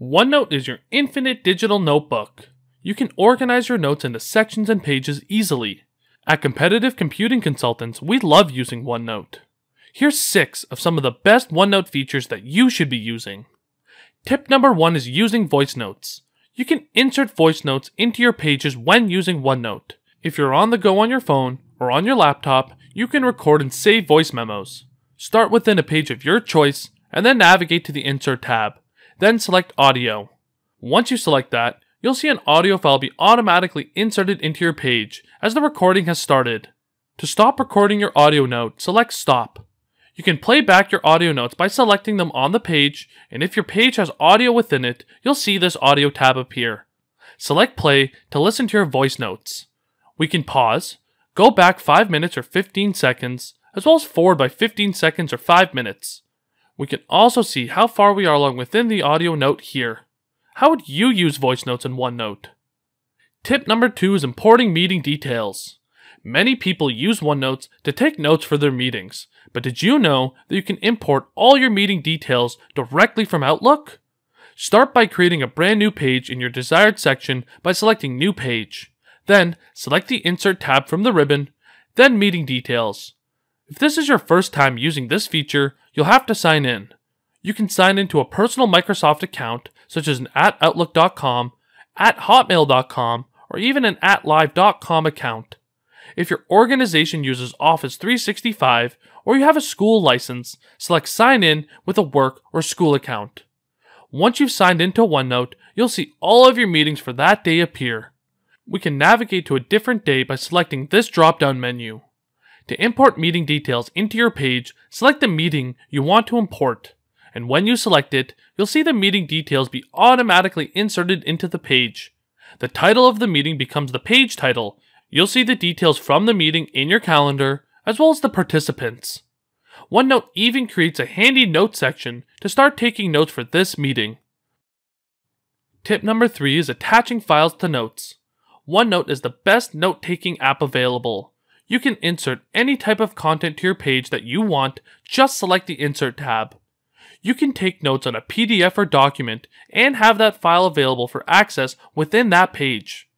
OneNote is your infinite digital notebook. You can organize your notes into sections and pages easily. At Competitive Computing Consultants, we love using OneNote. Here's six of some of the best OneNote features that you should be using. Tip number one is using voice notes. You can insert voice notes into your pages when using OneNote. If you're on the go on your phone or on your laptop, you can record and save voice memos. Start within a page of your choice and then navigate to the Insert tab then select Audio. Once you select that, you'll see an audio file be automatically inserted into your page as the recording has started. To stop recording your audio note, select Stop. You can play back your audio notes by selecting them on the page, and if your page has audio within it, you'll see this audio tab appear. Select Play to listen to your voice notes. We can pause, go back 5 minutes or 15 seconds, as well as forward by 15 seconds or 5 minutes. We can also see how far we are along within the audio note here. How would you use voice notes in OneNote? Tip number two is importing meeting details. Many people use OneNote to take notes for their meetings, but did you know that you can import all your meeting details directly from Outlook? Start by creating a brand new page in your desired section by selecting New Page. Then, select the Insert tab from the ribbon, then Meeting Details. If this is your first time using this feature, You'll have to sign in. You can sign into a personal Microsoft account, such as an at Outlook.com, at Hotmail.com, or even an at Live.com account. If your organization uses Office 365 or you have a school license, select Sign In with a work or school account. Once you've signed into OneNote, you'll see all of your meetings for that day appear. We can navigate to a different day by selecting this drop down menu. To import meeting details into your page, select the meeting you want to import. And when you select it, you'll see the meeting details be automatically inserted into the page. The title of the meeting becomes the page title. You'll see the details from the meeting in your calendar, as well as the participants. OneNote even creates a handy note section to start taking notes for this meeting. Tip number three is attaching files to notes. OneNote is the best note-taking app available you can insert any type of content to your page that you want, just select the Insert tab. You can take notes on a PDF or document and have that file available for access within that page.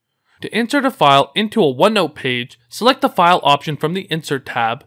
To insert a file into a OneNote page, select the File option from the Insert tab,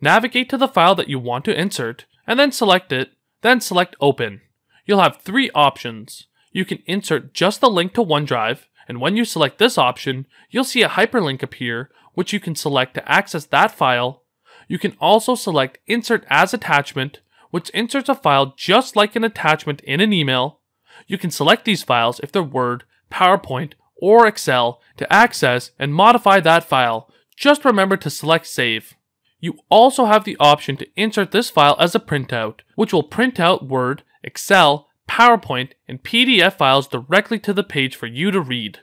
navigate to the file that you want to insert, and then select it, then select Open. You'll have three options. You can insert just the link to OneDrive, and when you select this option, you'll see a hyperlink appear, which you can select to access that file. You can also select Insert as Attachment, which inserts a file just like an attachment in an email. You can select these files if they're Word, PowerPoint, or Excel to access and modify that file. Just remember to select Save. You also have the option to insert this file as a printout, which will print out Word, Excel, PowerPoint, and PDF files directly to the page for you to read.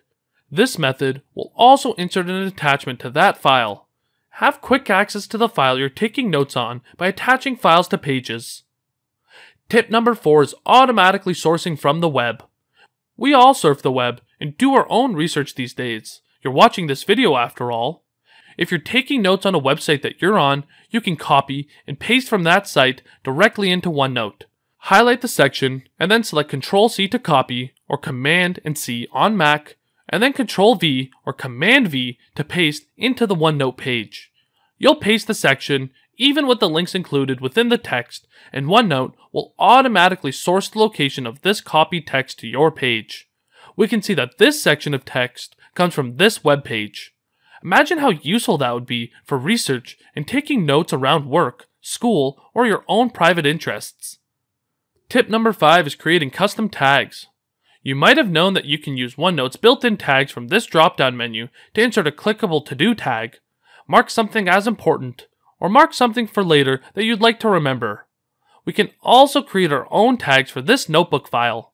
This method will also insert an attachment to that file. Have quick access to the file you're taking notes on by attaching files to pages. Tip number four is automatically sourcing from the web. We all surf the web and do our own research these days. You're watching this video after all. If you're taking notes on a website that you're on, you can copy and paste from that site directly into OneNote highlight the section, and then select Ctrl C to copy or Command and C on Mac, and then Ctrl V or Command V to paste into the OneNote page. You'll paste the section, even with the links included within the text, and OneNote will automatically source the location of this copied text to your page. We can see that this section of text comes from this web page. Imagine how useful that would be for research and taking notes around work, school, or your own private interests. Tip number five is creating custom tags. You might have known that you can use OneNote's built-in tags from this drop-down menu to insert a clickable to-do tag, mark something as important, or mark something for later that you'd like to remember. We can also create our own tags for this notebook file.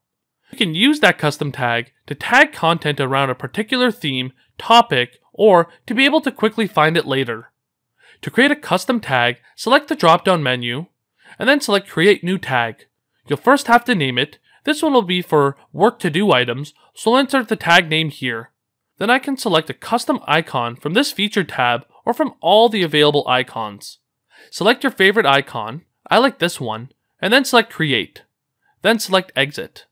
We can use that custom tag to tag content around a particular theme, topic, or to be able to quickly find it later. To create a custom tag, select the drop-down menu, and then select Create New Tag. You'll first have to name it. This one will be for work to do items, so I'll insert the tag name here. Then I can select a custom icon from this feature tab or from all the available icons. Select your favorite icon, I like this one, and then select create. Then select exit.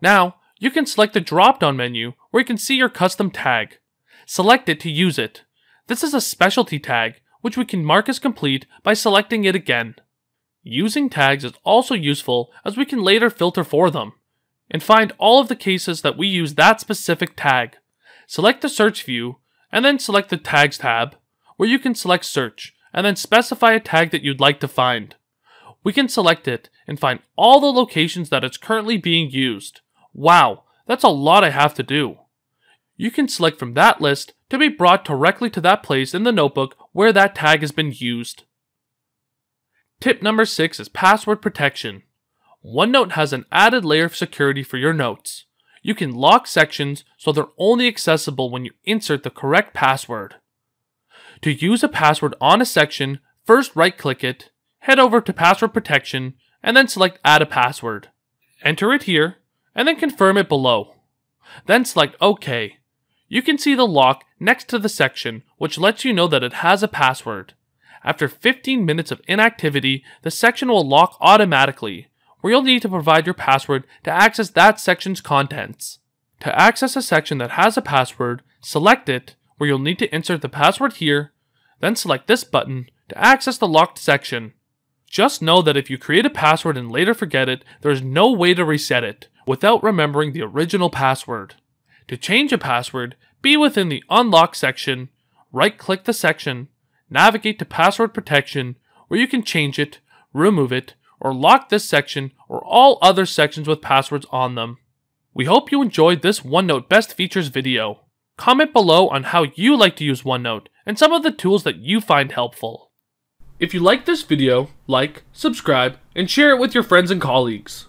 Now, you can select the drop-down menu where you can see your custom tag. Select it to use it. This is a specialty tag, which we can mark as complete by selecting it again. Using tags is also useful as we can later filter for them and find all of the cases that we use that specific tag. Select the search view and then select the tags tab where you can select search and then specify a tag that you'd like to find. We can select it and find all the locations that it's currently being used. Wow, that's a lot I have to do. You can select from that list to be brought directly to that place in the notebook where that tag has been used. Tip number six is password protection. OneNote has an added layer of security for your notes. You can lock sections so they're only accessible when you insert the correct password. To use a password on a section, first right click it, head over to Password Protection, and then select Add a Password. Enter it here, and then confirm it below. Then select OK. You can see the lock next to the section, which lets you know that it has a password. After 15 minutes of inactivity, the section will lock automatically, where you'll need to provide your password to access that section's contents. To access a section that has a password, select it, where you'll need to insert the password here, then select this button to access the locked section. Just know that if you create a password and later forget it, there's no way to reset it without remembering the original password. To change a password, be within the Unlock section, right click the section, navigate to password protection where you can change it, remove it, or lock this section or all other sections with passwords on them. We hope you enjoyed this OneNote best features video. Comment below on how you like to use OneNote and some of the tools that you find helpful. If you like this video, like, subscribe, and share it with your friends and colleagues.